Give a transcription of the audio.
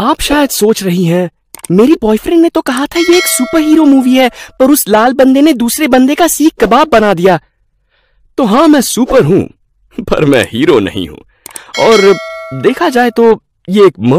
आप शायद सोच रही हैं मेरी बॉयफ्रेंड ने तो कहा था ये एक सुपर हीरो मूवी है पर उस लाल बंदे ने दूसरे बंदे का सीख कबाब बना दिया तो हाँ मैं सुपर हूँ पर मैं हीरो नहीं हूँ और देखा जाए तो ये एक